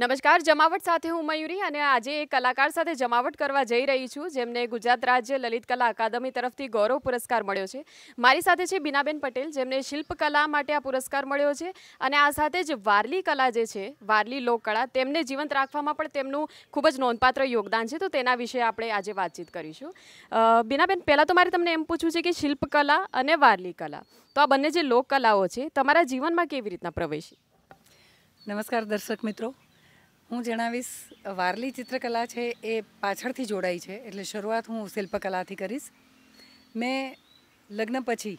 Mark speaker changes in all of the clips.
Speaker 1: નમસ્કાર જમાવટ સાથે હું મયુરી અને આજે એક કલાકાર સાથે જમાવટ કરવા જઈ રહી છું જેમને ગુજરાત રાજ્ય લલિત કલા અકાદમી તરફથી ગૌરવ પુરસ્કાર મળ્યો છે મારી સાથે છે બીનાબેન પટેલ જેમને શિલ્પકલા માટે આ પુરસ્કાર મળ્યો છે અને આ સાથે જ વારલી કલા જે છે વારલી લોકકળા તેમને જીવંત રાખવામાં પણ તેમનું ખૂબ જ નોંધપાત્ર યોગદાન છે તો તેના વિશે આપણે આજે વાતચીત કરીશું બીનાબેન પહેલાં તો મારે તમને એમ પૂછવું છે કે શિલ્પકલા અને વારલી કલા તો આ બંને જે લોકકલાઓ છે તમારા જીવનમાં કેવી રીતના પ્રવેશી
Speaker 2: નમસ્કાર દર્શક મિત્રો હું જણાવીશ વારલી ચિત્રકલા છે એ પાછળથી જોડાઈ છે એટલે શરૂઆત હું શિલ્પકલાથી કરીશ મેં લગ્ન પછી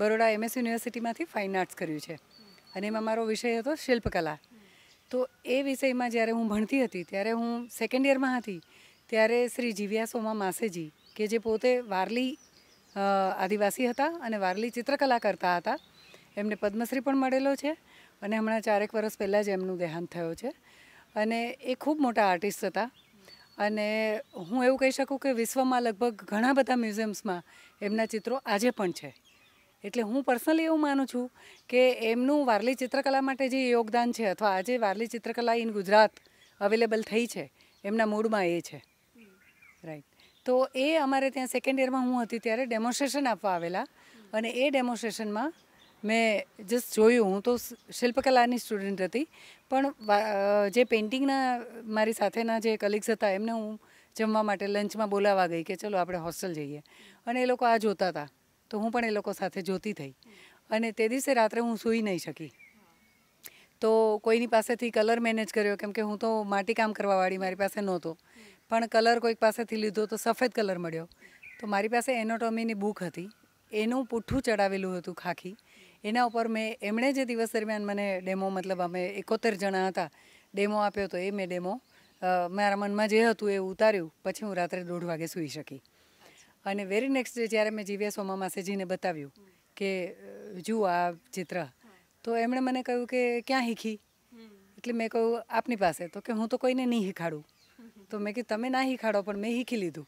Speaker 2: બરોડા એમએસ યુનિવર્સિટીમાંથી ફાઇન આર્ટ્સ કર્યું છે અને એમાં મારો વિષય હતો શિલ્પકલા તો એ વિષયમાં જ્યારે હું ભણતી હતી ત્યારે હું સેકન્ડ યરમાં હતી ત્યારે શ્રી જીવ્યા સોમા માસેજી કે જે પોતે વારલી આદિવાસી હતા અને વારલી ચિત્રકલા કરતા હતા એમને પદ્મશ્રી પણ મળેલો છે અને હમણાં ચારેક વર્ષ પહેલાં જ એમનું દેહાંત થયો છે અને એ ખૂબ મોટા આર્ટિસ્ટ હતા અને હું એવું કહી શકું કે વિશ્વમાં લગભગ ઘણા બધા મ્યુઝિયમ્સમાં એમના ચિત્રો આજે પણ છે એટલે હું પર્સનલી એવું માનું છું કે એમનું વારલી ચિત્રકલા માટે જે યોગદાન છે અથવા આજે વારલી ચિત્રકલા ઇન ગુજરાત અવેલેબલ થઈ છે એમના મૂળમાં એ છે રાઈટ તો એ અમારે ત્યાં સેકન્ડ યરમાં હું હતી ત્યારે ડેમોન્સ્ટ્રેશન આપવા આવેલા અને એ ડેમોન્સ્ટ્રેશનમાં મેં જસ્ટ જોયું હું તો શિલ્પકલાની સ્ટુડન્ટ હતી પણ જે પેઇન્ટિંગના મારી સાથેના જે કલીગ્સ હતા એમને હું જમવા માટે લંચમાં બોલાવા ગઈ કે ચલો આપણે હોસ્ટેલ જઈએ અને એ લોકો આ જોતા હતા તો હું પણ એ લોકો સાથે જોતી થઈ અને તે દિવસે રાત્રે હું સૂઈ નહીં શકી તો કોઈની પાસેથી કલર મેનેજ કર્યો કેમ કે હું તો માટીકામ કરવાવાળી મારી પાસે નહોતો પણ કલર કોઈક પાસેથી લીધો તો સફેદ કલર મળ્યો તો મારી પાસે એનોટોમીની બુક હતી એનું પૂઠું ચડાવેલું હતું ખાખી એના ઉપર મેં એમણે જે દિવસ દરમિયાન મને ડેમો મતલબ અમે એકોતેર જણા હતા ડેમો આપ્યો તો એ મેં ડેમો મારા મનમાં જે હતું એ ઉતાર્યું પછી હું રાત્રે દોઢ વાગે સૂઈ શકી અને વેરી નેક્સ્ટ ડે જ્યારે મેં જીવીએસ ઓમા માસેજીને બતાવ્યું કે જુઓ આ ચિત્ર તો એમણે મને કહ્યું કે ક્યાં શીખી એટલે મેં કહ્યું આપની પાસે તો કે હું તો કોઈને નહીં શીખાડું તો મેં કીધું તમે ના શીખાડો પણ મેં શીખી લીધું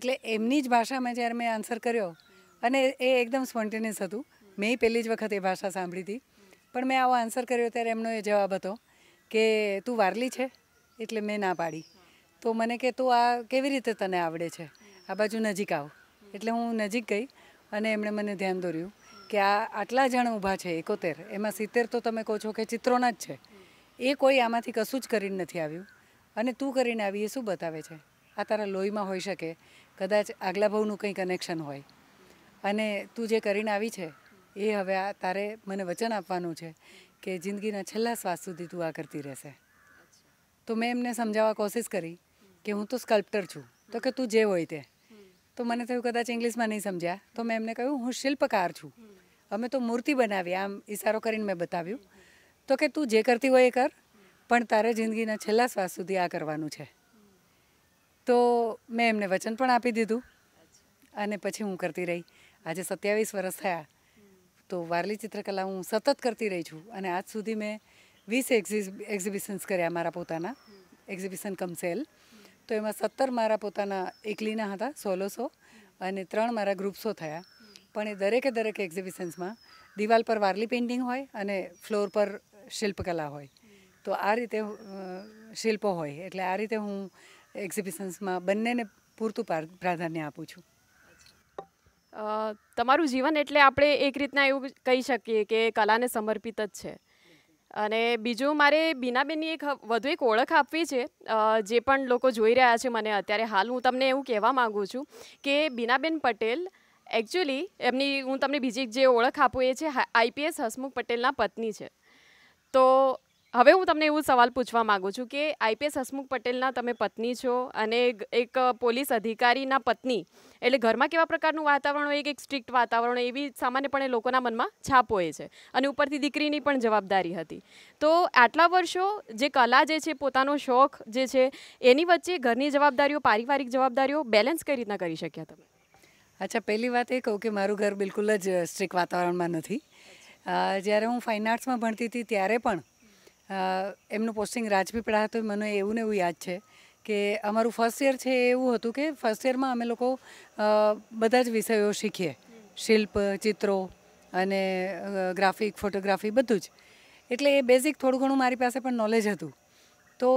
Speaker 2: એટલે એમની જ ભાષામાં જ્યારે મેં આન્સર કર્યો અને એ એકદમ સ્પોન્ટેનિયસ હતું મેં પહેલી જ વખત એ ભાષા સાંભળી હતી પણ મેં આવો આન્સર કર્યો ત્યારે એમનો એ જવાબ હતો કે તું વારલી છે એટલે મેં ના પાડી તો મને કે તું આ કેવી રીતે તને આવડે છે આ બાજુ નજીક આવ એટલે હું નજીક ગઈ અને એમણે મને ધ્યાન દોર્યું કે આ આટલા જણ ઊભા છે એકોતેર એમાં સિત્તેર તો તમે કહો છો કે ચિત્રોના જ છે એ કોઈ આમાંથી કશું જ કરીને નથી આવ્યું અને તું કરીને આવી એ શું બતાવે છે આ તારા લોહીમાં હોઈ શકે કદાચ આગલા ભાવનું કંઈ કનેક્શન હોય અને તું જે કરીને આવી છે એ હવે આ તારે મને વચન આપવાનું છે કે જિંદગીના છેલ્લા શ્વાસ સુધી તું આ કરતી રહેશે તો મેં એમને સમજાવવા કોશિશ કરી કે હું તો સ્કલ્પ્ટર છું તો કે તું જે હોય તે તો મને થયું કદાચ ઇંગ્લિશમાં નહીં સમજ્યા તો મેં એમને કહ્યું હું શિલ્પકાર છું અમે તો મૂર્તિ બનાવી આમ ઇશારો કરીને મેં બતાવ્યું તો કે તું જે કરતી હોય એ કર પણ તારે જિંદગીના છેલ્લા શ્વાસ સુધી આ કરવાનું છે તો મેં એમને વચન પણ આપી દીધું અને પછી હું કરતી રહી આજે સત્યાવીસ વર્ષ થયા તો વારલી ચિત્રકલા હું સતત કરતી રહી છું અને આજ સુધી મેં વીસ એક્ઝિબિશન્સ કર્યા મારા પોતાના એક્ઝિબિશન કમ સેલ તો એમાં સત્તર મારા પોતાના એકલીના હતા સોલો સો અને ત્રણ મારા ગ્રુપ થયા પણ એ દરેકે દરેક એક્ઝિબિશન્સમાં દિવાલ પર વારલી પેઇન્ટિંગ હોય અને ફ્લોર પર શિલ્પકલા હોય તો આ રીતે શિલ્પો હોય એટલે આ રીતે હું એક્ઝિબિશન્સમાં બંનેને પૂરતું પ્રાધાન્ય આપું છું
Speaker 1: તમારું જીવન એટલે આપણે એક રીતના એવું કહી શકીએ કે કલાને સમર્પિત જ છે અને બીજું મારે બીનાબેનની એક વધુ એક ઓળખ આપવી છે જે પણ લોકો જોઈ રહ્યા છે મને અત્યારે હાલ હું તમને એવું કહેવા માગું છું કે બીનાબેન પટેલ એકચ્યુઅલી એમની હું તમને બીજી જે ઓળખ આપું એ છે આઈપીએસ હસમુખ પટેલના પત્ની છે તો હવે હું તમને એવું સવાલ પૂછવા માગું છું કે આઈપીએસ હસમુખ પટેલના તમે પત્ની છો અને એક પોલીસ અધિકારીના પત્ની એટલે ઘરમાં કેવા પ્રકારનું વાતાવરણ હોય એક સ્ટ્રિક્ટ વાતાવરણ એવી સામાન્યપણે લોકોના મનમાં છાપ હોય છે અને ઉપરથી દીકરીની પણ જવાબદારી હતી તો આટલા વર્ષો જે કલા જે છે પોતાનો શોખ જે છે એની વચ્ચે ઘરની જવાબદારીઓ પારિવારિક જવાબદારીઓ બેલેન્સ કઈ રીતના કરી શક્યા તમે
Speaker 2: અચ્છા પહેલી વાત એ કહું કે મારું ઘર બિલકુલ જ સ્ટ્રિક્ટ વાતાવરણમાં નથી જ્યારે હું ફાઇન આર્ટ્સમાં ભણતી હતી ત્યારે પણ એમનું પોસ્ટિંગ રાજપીપળા હતું મને એવું ને એવું યાદ છે કે અમારું ફર્સ્ટ યર છે એવું હતું કે ફર્સ્ટ યરમાં અમે લોકો બધા જ વિષયો શીખીએ શિલ્પ ચિત્રો અને ગ્રાફિક ફોટોગ્રાફી બધું જ એટલે એ બેઝિક થોડું ઘણું મારી પાસે પણ નોલેજ હતું તો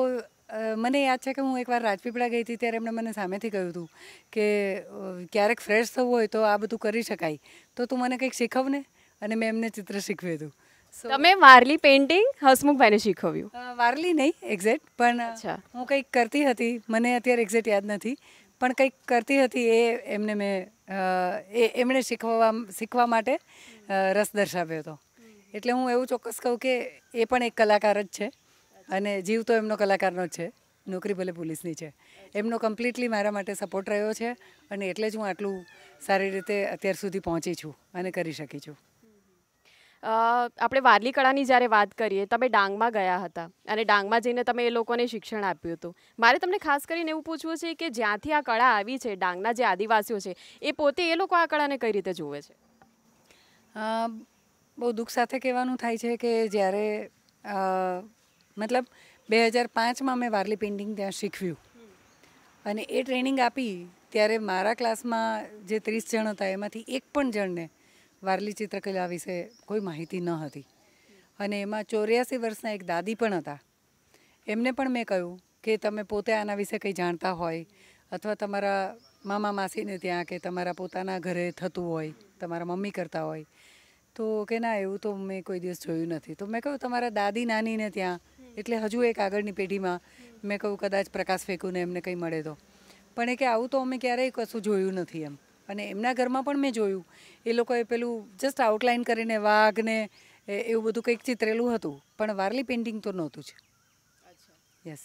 Speaker 2: મને યાદ છે કે હું એકવાર રાજપીપળા ગઈ હતી ત્યારે એમણે મને સામેથી કહ્યું હતું કે ક્યારેક ફ્રેશ થવું હોય તો આ બધું કરી શકાય તો તું મને કંઈક શીખવને અને મેં એમને ચિત્ર શીખવ્યું હતું તમે વારલી પેઇન્ટિંગ હસમુખભાઈને શીખવ્યું વારલી નહીં એક્ઝેક્ટ પણ હું કંઈક કરતી હતી મને અત્યારે એક્ઝેક્ટ યાદ નથી પણ કંઈક કરતી હતી એ એમને મેં એ એમણે શીખવા શીખવા માટે રસ દર્શાવ્યો હતો એટલે હું એવું ચોક્કસ કહું કે એ પણ એક કલાકાર જ છે અને જીવ તો એમનો કલાકારનો જ છે નોકરી ભલે પોલીસની છે એમનો કમ્પ્લીટલી મારા માટે સપોર્ટ રહ્યો છે અને એટલે જ હું આટલું સારી રીતે અત્યાર સુધી પહોંચી છું અને કરી શકી છું
Speaker 1: આપણે વારલી કળાની જ્યારે વાત કરીએ તમે ડાંગમાં ગયા હતા અને ડાંગમાં જઈને તમે એ લોકોને શિક્ષણ આપ્યું હતું મારે તમને ખાસ કરીને એવું પૂછવું છે કે જ્યાંથી આ કળા આવી છે ડાંગના જે આદિવાસીઓ છે એ પોતે એ લોકો આ કળાને કઈ રીતે જુએ છે
Speaker 2: બહુ દુઃખ સાથે કહેવાનું થાય છે કે જ્યારે મતલબ બે હજાર પાંચમાં મેં વારલી પેઇન્ટિંગ ત્યાં શીખ્યું અને એ ટ્રેનિંગ આપી ત્યારે મારા ક્લાસમાં જે ત્રીસ જણ હતા એમાંથી એક પણ જણને વારલી ચિત્રકલા વિશે કોઈ માહિતી ન હતી અને એમાં ચોર્યાસી વર્ષના એક દાદી પણ હતા એમને પણ મેં કહ્યું કે તમે પોતે આના વિશે કંઈ જાણતા હોય અથવા તમારા મામા માસીને ત્યાં કે તમારા પોતાના ઘરે થતું હોય તમારા મમ્મી કરતા હોય તો કે ના એવું તો મેં કોઈ દિવસ જોયું નથી તો મેં કહ્યું તમારા દાદી નાનીને ત્યાં એટલે હજુ એક આગળની પેઢીમાં મેં કહ્યું કદાચ પ્રકાશ ને એમને કંઈ મળે તો પણ એ કે આવું તો અમે ક્યારેય કશું જોયું નથી એમ અને એમના ઘરમાં પણ મેં જોયું એ લોકોએ પેલું જસ્ટ આઉટલાઇન કરીને વાઘને એવું બધું કંઈક ચિત્રેલું હતું પણ વારલી પેઇન્ટિંગ તો નહોતું જ યસ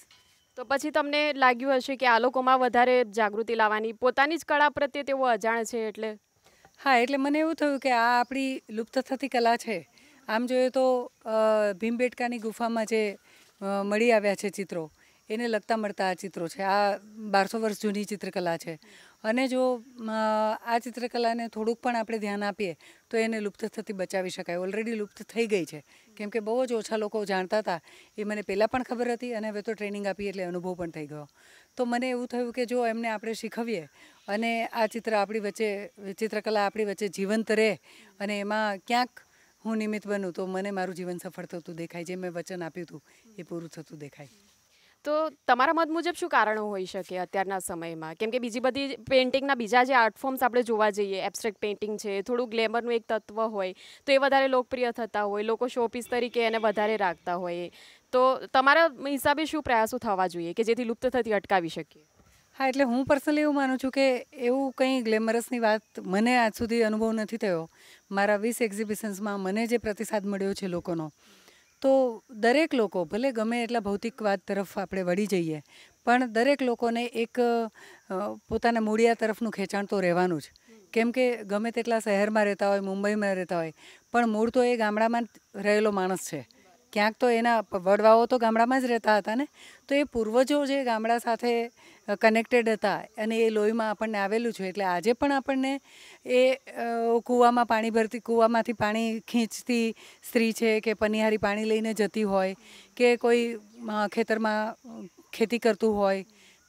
Speaker 1: તો પછી તમને લાગ્યું હશે કે આ લોકોમાં વધારે જાગૃતિ લાવવાની પોતાની જ કળા પ્રત્યે તેઓ અજાણ છે એટલે હા એટલે મને એવું થયું કે આ આપણી લુપ્ત થતી કલા
Speaker 2: છે આમ જોઈએ તો ભીમબેટકાની ગુફામાં જે મળી આવ્યા છે ચિત્રો એને લગતા મળતા આ ચિત્રો છે આ બારસો વર્ષ જૂની ચિત્રકલા છે અને જો આ ચિત્રકલાને થોડુંક પણ આપણે ધ્યાન આપીએ તો એને લુપ્ત થતી બચાવી શકાય ઓલરેડી લુપ્ત થઈ ગઈ છે કેમ કે બહુ જ ઓછા લોકો જાણતા હતા એ મને પહેલાં પણ ખબર હતી અને હવે તો ટ્રેનિંગ આપી એટલે અનુભવ પણ થઈ ગયો તો મને એવું થયું કે જો એમને આપણે શીખવીએ અને આ ચિત્ર આપણી વચ્ચે ચિત્રકલા આપણી વચ્ચે જીવંત રહે અને એમાં ક્યાંક હું નિમિત્ત બનું તો મને મારું જીવન સફળ થતું દેખાય જે મેં વચન આપ્યું હતું એ પૂરું થતું દેખાય
Speaker 1: તો તમારા મત મુજબ શું કારણો હોઈ શકે અત્યારના સમયમાં કેમ કે બીજી બધી પેઇન્ટિંગના બીજા જે આર્ટ ફોર્મ્સ આપણે જોવા જઈએ એબસ્ટ્રેક્ટ પેઇન્ટિંગ છે થોડું ગ્લેમરનું એક તત્વ હોય તો એ વધારે લોકપ્રિય થતા હોય લોકો શોપીસ તરીકે એને વધારે રાખતા હોય તો તમારા હિસાબે શું પ્રયાસો થવા જોઈએ કે જેથી લુપ્ત થતી અટકાવી શકીએ
Speaker 2: હા એટલે હું પર્સનલી એવું માનું છું કે એવું કંઈ ગ્લેમરસની વાત મને આજ સુધી અનુભવ નથી થયો મારા વીસ એક્ઝિબિશન્સમાં મને જે પ્રતિસાદ મળ્યો છે લોકોનો તો દરેક લોકો ભલે ગમે એટલા ભૌતિકવાદ તરફ આપણે વળી જઈએ પણ દરેક લોકોને એક પોતાના મૂળિયા તરફનું ખેંચાણ તો રહેવાનું જ કેમ કે ગમે તેટલા શહેરમાં રહેતા હોય મુંબઈમાં રહેતા હોય પણ મૂળ તો એ ગામડામાં રહેલો માણસ છે ક્યાંક તો એના વડવાઓ તો ગામડામાં જ રહેતા હતા ને તો એ પૂર્વજો જે ગામડા સાથે કનેક્ટેડ હતા અને એ લોહીમાં આપણને આવેલું છે એટલે આજે પણ આપણને એ કૂવામાં પાણી ભરતી કૂવામાંથી પાણી ખીંચતી સ્ત્રી છે કે પનિહારી પાણી લઈને જતી હોય કે કોઈ ખેતરમાં ખેતી કરતું હોય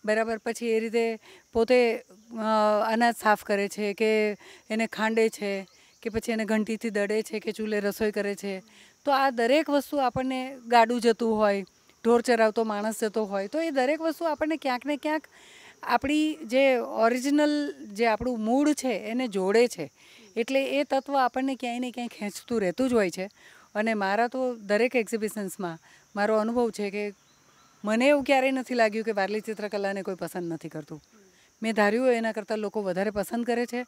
Speaker 2: બરાબર પછી એ રીતે પોતે અનાજ સાફ કરે છે કે એને ખાંડે છે કે પછી એને ઘંટીથી દડે છે કે ચૂલે રસોઈ કરે છે તો આ દરેક વસ્તુ આપણને ગાડું જતું હોય ઢોર ચરાવતો માણસ જતો હોય તો એ દરેક વસ્તુ આપણને ક્યાંક ને ક્યાંક આપણી જે ઓરિજિનલ જે આપણું મૂળ છે એને જોડે છે એટલે એ તત્વ આપણને ક્યાંય ને ક્યાંય ખેંચતું રહેતું જ હોય છે અને મારા તો દરેક એક્ઝિબિશન્સમાં મારો અનુભવ છે કે મને એવું ક્યારેય નથી લાગ્યું કે વારલી ચિત્રકલાને કોઈ પસંદ નથી કરતું મેં ધાર્યું હોય એના કરતાં લોકો વધારે પસંદ કરે છે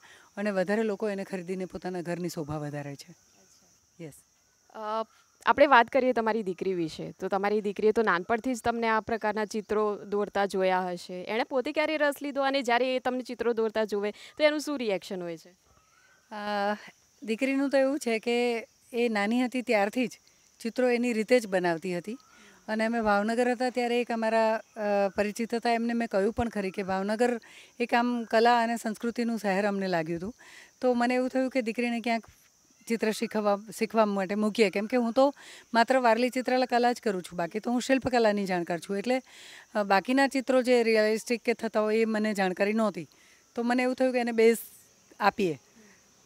Speaker 2: અને વધારે લોકો એને ખરીદીને પોતાના ઘરની શોભા વધારે છે
Speaker 1: યસ આપણે વાત કરીએ તમારી દીકરી વિશે તો તમારી દીકરીએ તો નાનપણથી જ તમને આ પ્રકારના ચિત્રો દોરતા જોયા હશે એણે પોતે ક્યારે રસ લીધો અને જ્યારે એ તમને ચિત્રો દોરતા જોવે તો એનું શું રિએક્શન હોય છે
Speaker 2: દીકરીનું તો એવું છે કે એ નાની હતી ત્યારથી જ ચિત્રો એની રીતે જ બનાવતી હતી અને અમે ભાવનગર હતા ત્યારે એક અમારા પરિચિત હતા એમને મેં કહ્યું પણ ખરી કે ભાવનગર એક આમ કલા અને સંસ્કૃતિનું શહેર અમને લાગ્યું હતું તો મને એવું થયું કે દીકરીને ક્યાંક ચિત્ર શીખવા શીખવા માટે મૂકીએ કેમ કે હું તો માત્ર વારલી ચિત્રકલા જ કરું છું બાકી તો હું શિલ્પકલાની જાણકાર છું એટલે બાકીના ચિત્રો જે રિયલિસ્ટિક કે થતા હોય એ મને જાણકારી નહોતી તો મને એવું થયું કે એને બેઝ આપીએ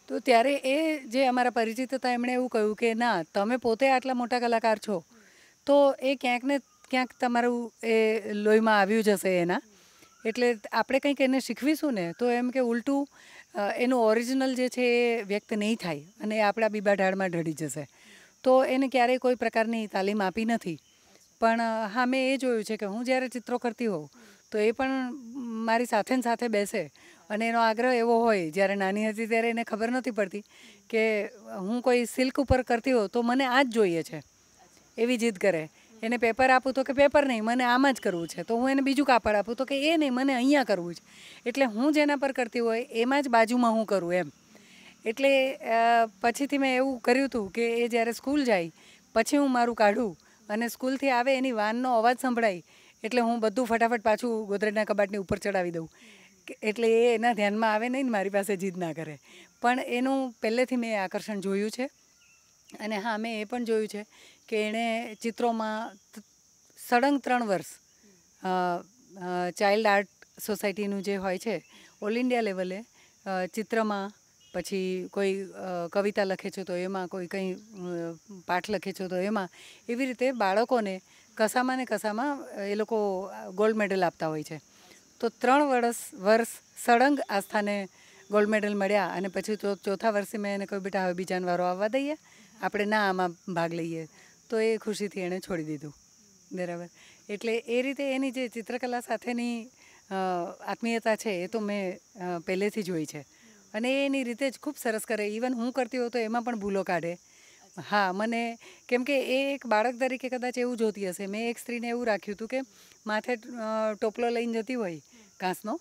Speaker 2: તો ત્યારે એ જે અમારા પરિચિત હતા એમણે એવું કહ્યું કે ના તમે પોતે આટલા મોટા કલાકાર છો તો એ ક્યાંક ને ક્યાંક તમારું એ લોહીમાં આવ્યું જશે એના એટલે આપણે કંઈક એને શીખવીશું ને તો એમ કે ઉલટું એનું ઓરિજિનલ જે છે એ વ્યક્ત નહીં થાય અને એ આપણા બીબા ઢાળમાં ઢળી જશે તો એને ક્યારેય કોઈ પ્રકારની તાલીમ આપી નથી પણ હા મેં એ જોયું છે કે હું જ્યારે ચિત્રો કરતી હોઉં તો એ પણ મારી સાથે ને સાથે બેસે અને એનો આગ્રહ એવો હોય જ્યારે નાની હતી ત્યારે એને ખબર નથી પડતી કે હું કોઈ સિલ્ક ઉપર કરતી હોઉં તો મને આ જ જોઈએ છે એવી જીદ કરે એને પેપર આપું તો કે પેપર નહીં મને આમાં જ કરવું છે તો હું એને બીજું કાપડ આપું તો કે એ નહીં મને અહીંયા કરવું છે એટલે હું જેના પર કરતી હોય એમાં જ બાજુમાં હું કરું એમ એટલે પછીથી મેં એવું કર્યું હતું કે એ જ્યારે સ્કૂલ જાય પછી હું મારું કાઢું અને સ્કૂલથી આવે એની વાનનો અવાજ સંભળાય એટલે હું બધું ફટાફટ પાછું ગોદરેજના કબાટની ઉપર ચડાવી દઉં એટલે એ એના ધ્યાનમાં આવે નહીં ને મારી પાસે જીદ ના કરે પણ એનું પહેલેથી મેં આકર્ષણ જોયું છે અને હા મેં એ પણ જોયું છે કે એણે ચિત્રોમાં સળંગ ત્રણ વર્ષ ચાઇલ્ડ આર્ટ સોસાયટીનું જે હોય છે ઓલ ઇન્ડિયા લેવલે ચિત્રમાં પછી કોઈ કવિતા લખે છે તો એમાં કોઈ કંઈ પાઠ લખે છે તો એમાં એવી રીતે બાળકોને કસામાં ને કસામાં એ લોકો ગોલ્ડ મેડલ આપતા હોય છે તો ત્રણ વર્ષ વર્ષ સળંગ આસ્થાને ગોલ્ડ મેડલ મળ્યા અને પછી ચોથા વર્ષે મેં એને કહ્યું બેટા હવે બીજાનો વારો આવવા દઈએ આપણે ના આમાં ભાગ લઈએ તો એ ખુશીથી એણે છોડી દીધું બરાબર એટલે એ રીતે એની જે ચિત્રકલા સાથેની આત્મીયતા છે એ તો મેં પહેલેથી જોઈ છે અને એની રીતે જ ખૂબ સરસ કરે ઇવન હું કરતી હોઉં તો એમાં પણ ભૂલો કાઢે હા મને કેમ કે એ એક બાળક તરીકે કદાચ એવું જોતી હશે મેં એક સ્ત્રીને એવું રાખ્યું હતું કે માથે ટોપલો લઈને જતી હોય ઘાસનો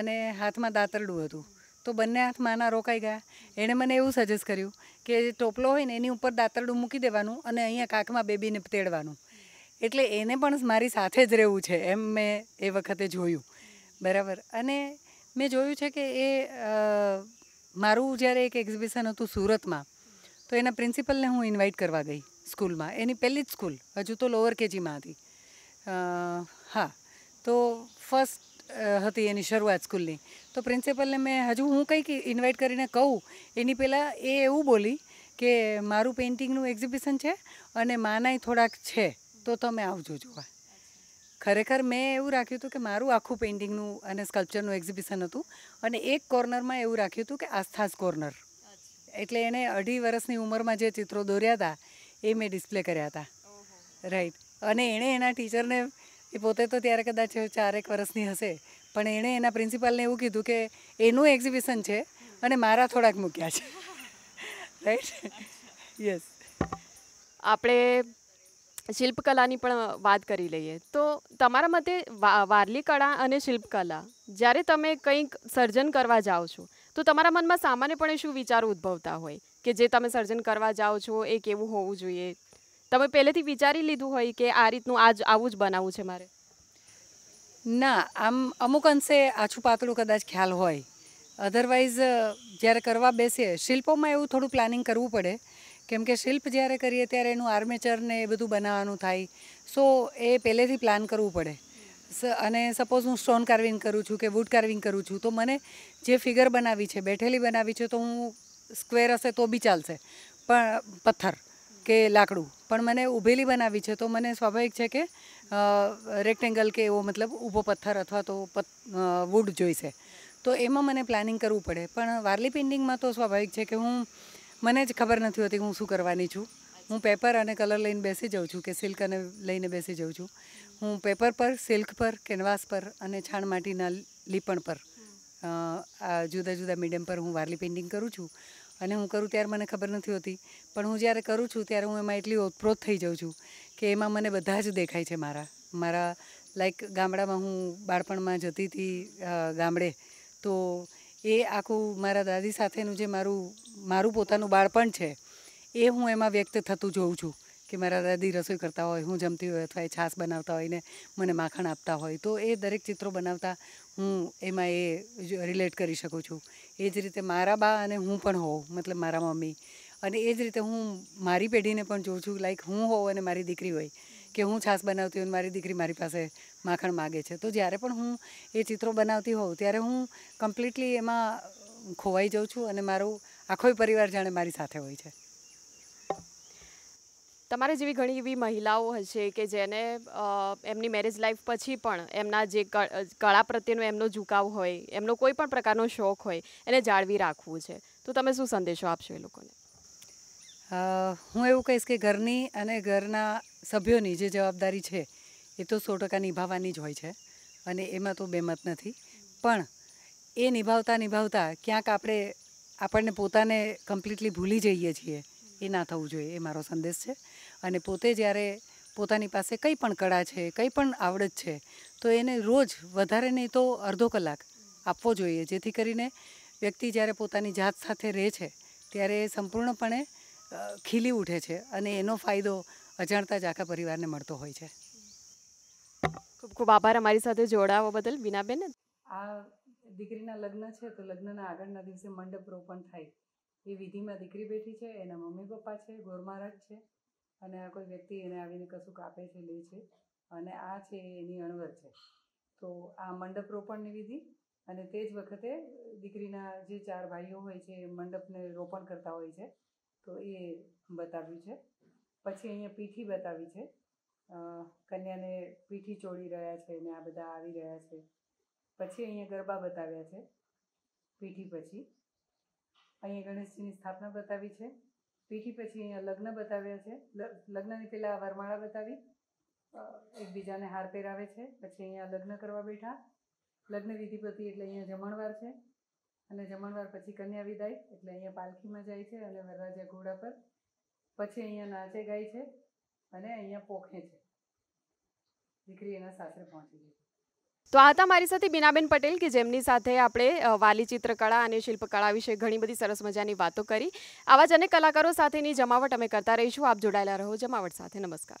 Speaker 2: અને હાથમાં દાંતરડું હતું તો બંને હાથ માના રોકાઈ ગયા એણે મને એવું સજેસ્ટ કર્યું કે ટોપલો હોય ને એની ઉપર દાંતરડું મૂકી દેવાનું અને અહીંયા કાકમાં બેબીને તેડવાનું એટલે એને પણ મારી સાથે જ રહેવું છે એમ મેં એ વખતે જોયું બરાબર અને મેં જોયું છે કે એ મારું જ્યારે એક એક્ઝિબિશન હતું સુરતમાં તો એના પ્રિન્સિપલને હું ઇન્વાઇટ કરવા ગઈ સ્કૂલમાં એની પહેલી જ સ્કૂલ હજુ તો લોઅર કેજીમાં હતી હા તો ફર્સ્ટ હતી એની શરૂઆત સ્કૂલની તો પ્રિન્સિપલને મેં હજુ હું કંઈક ઇન્વાઇટ કરીને કહું એની પહેલાં એ એવું બોલી કે મારું પેઇન્ટિંગનું એક્ઝિબિશન છે અને માનાય થોડાક છે તો તમે આવજો જોવા ખરેખર મેં એવું રાખ્યું હતું કે મારું આખું પેઇન્ટિંગનું અને સ્કલ્પચરનું એક્ઝિબિશન હતું અને એક કોર્નરમાં એવું રાખ્યું હતું કે આસ્થાસ કોર્નર એટલે એણે અઢી વર્ષની ઉંમરમાં જે ચિત્રો દોર્યા હતા એ મેં ડિસ્પ્લે કર્યા હતા રાઈટ અને એણે એના ટીચરને એ પોતે તો ત્યારે કદાચ ચારેક વર્ષની હશે પણ એણે એના પ્રિન્સિપાલને એવું કીધું કે એનું એક્ઝિબિશન છે અને મારા થોડાક મૂક્યા છે રાઈટ યસ
Speaker 1: આપણે શિલ્પકલાની પણ વાત કરી લઈએ તો તમારા મતે વારલી કળા અને શિલ્પકલા જ્યારે તમે કંઈક સર્જન કરવા જાઓ છો તો તમારા મનમાં સામાન્યપણે શું વિચારો ઉદ્ભવતા હોય કે જે તમે સર્જન કરવા જાઓ છો એ કેવું હોવું જોઈએ તમે પહેલેથી વિચારી લીધું હોય કે આ રીતનું આજ આવું જ બનાવવું છે મારે
Speaker 2: ના આમ અમુક અંશે આછું પાતળું કદાચ ખ્યાલ હોય અધરવાઇઝ જ્યારે કરવા બેસીએ શિલ્પોમાં એવું થોડું પ્લાનિંગ કરવું પડે કેમ કે શિલ્પ જ્યારે કરીએ ત્યારે એનું આર્મેચર ને એ બધું બનાવવાનું થાય સો એ પહેલેથી પ્લાન કરવું પડે અને સપોઝ હું સ્ટોન કાર્વિંગ કરું છું કે વુડ કાર્વિંગ કરું છું તો મને જે ફિગર બનાવી છે બેઠેલી બનાવી છે તો હું સ્ક્વેર હશે તો બી ચાલશે પણ પથ્થર કે લાકડું પણ મને ઊભેલી બનાવી છે તો મને સ્વાભાવિક છે કે રેક્ટેંગલ કે એવો મતલબ ઊભો પથ્થર અથવા તો વુડ જોઈશે તો એમાં મને પ્લાનિંગ કરવું પડે પણ વારલી પેઇન્ટિંગમાં તો સ્વાભાવિક છે કે હું મને જ ખબર નથી હોતી હું શું કરવાની છું હું પેપર અને કલર લઈને બેસી જાઉં છું કે સિલ્ક અને લઈને બેસી જાઉં છું હું પેપર પર સિલ્ક પર કેનવાસ પર અને છાણ માટીના લીપણ પર જુદા જુદા મીડિયમ પર હું વારલી પેઇન્ટિંગ કરું છું અને હું કરું ત્યારે મને ખબર નથી હોતી પણ હું જ્યારે કરું છું ત્યારે હું એમાં એટલી ઓતપ્રોત થઈ જાઉં છું કે એમાં મને બધા જ દેખાય છે મારા મારા લાઈક ગામડામાં હું બાળપણમાં જતી હતી ગામડે તો એ આખું મારા દાદી સાથેનું જે મારું મારું પોતાનું બાળપણ છે એ હું એમાં વ્યક્ત થતું જોઉં છું કે મારા દાદી રસોઈ કરતા હોય હું જમતી હોય અથવા એ છાસ બનાવતા હોય ને મને માખણ આપતા હોય તો એ દરેક ચિત્રો બનાવતા હું એમાં એ રિલેટ કરી શકું છું એ જ રીતે મારા બા અને હું પણ હોઉં મતલબ મારા મમ્મી અને એ જ રીતે હું મારી પેઢીને પણ જોઉં છું લાઈક હું હોઉં અને મારી દીકરી હોય કે હું છાશ બનાવતી હોઉં મારી દીકરી મારી પાસે માખણ માગે છે તો જ્યારે પણ હું એ ચિત્રો બનાવતી હોઉં ત્યારે હું કમ્પ્લીટલી એમાં ખોવાઈ જાઉં છું અને મારું આખોય પરિવાર જાણે મારી સાથે હોય છે
Speaker 1: તમારે જેવી ઘણી એવી મહિલાઓ હશે કે જેને એમની મેરેજ લાઈફ પછી પણ એમના જે કળા પ્રત્યેનો એમનો ઝુકાવ હોય એમનો કોઈ પણ પ્રકારનો શોખ હોય એને જાળવી રાખવું છે તો તમે શું સંદેશો આપશો એ લોકોને
Speaker 2: હું એવું કહીશ કે ઘરની અને ઘરના સભ્યોની જે જવાબદારી છે એ તો સો ટકા નિભાવવાની જ હોય છે અને એમાં તો બેમત નથી પણ એ નિભાવતા નિભાવતા ક્યાંક આપણે આપણને પોતાને કમ્પ્લીટલી ભૂલી જઈએ છીએ એ ના થવું જોઈએ એ મારો સંદેશ છે અને પોતે જ્યારે પોતાની પાસે કંઈ પણ કળા છે કંઈ પણ આવડત છે તો એને રોજ વધારે નહીં તો અડધો કલાક આપવો જોઈએ જેથી કરીને વ્યક્તિ જ્યારે પોતાની જાત સાથે રહે છે ત્યારે એ સંપૂર્ણપણે ખીલી ઉઠે છે અને એનો ફાયદો અજાણતા જ આખા પરિવારને મળતો હોય છે ખૂબ
Speaker 1: ખૂબ આભાર અમારી સાથે જોડાવા બદલ બીનાબેન
Speaker 2: આ દીકરીના લગ્ન છે તો લગ્નના આગળના દિવસે મંડપ રોપણ થાય એ વિધિમાં દીકરી બેઠી છે એના મમ્મી પપ્પા છે ગોરમારાજ છે અને આ કોઈ વ્યક્તિ એને આવીને કશું આપે છે લે છે અને આ છે એની અણવર છે તો આ મંડપ રોપણની વિધિ અને તે જ વખતે દીકરીના જે ચાર ભાઈઓ હોય છે એ મંડપને રોપણ કરતા હોય છે તો એ બતાવ્યું છે પછી અહીંયા પીઠી બતાવી છે કન્યાને પીઠી ચોળી રહ્યા છે ને આ બધા આવી રહ્યા છે પછી અહીંયા ગરબા બતાવ્યા છે પીઠી પછી અહીંયા ગણેશજીની સ્થાપના બતાવી છે પીઠી પછી અહીંયા લગ્ન બતાવ્યા છે લગ્નની પહેલાં વરમાળા બતાવી એકબીજાને હાર પહેરાવે છે પછી અહીંયા લગ્ન કરવા બેઠા લગ્ન વિધિપતિ એટલે અહીંયા જમણવાર છે અને જમણવાર પછી કન્યા વિદાય એટલે અહીંયા પાલખીમાં જાય છે અને વરરાજા ઘોડા પર પછી અહીંયા નાચે ગાય છે અને અહીંયા પોખે છે દીકરી એના સાસરે પહોંચી ગઈ
Speaker 1: તો આ હતા મારી સાથે બીનાબેન પટેલ કે જેમની સાથે આપણે વાલી ચિત્રકળા અને શિલ્પકળા વિશે ઘણી બધી સરસ મજાની વાતો કરી આવા જ અનેક કલાકારો સાથેની જમાવટ અમે કરતા રહીશું આપ જોડાયેલા રહો જમાવટ સાથે નમસ્કાર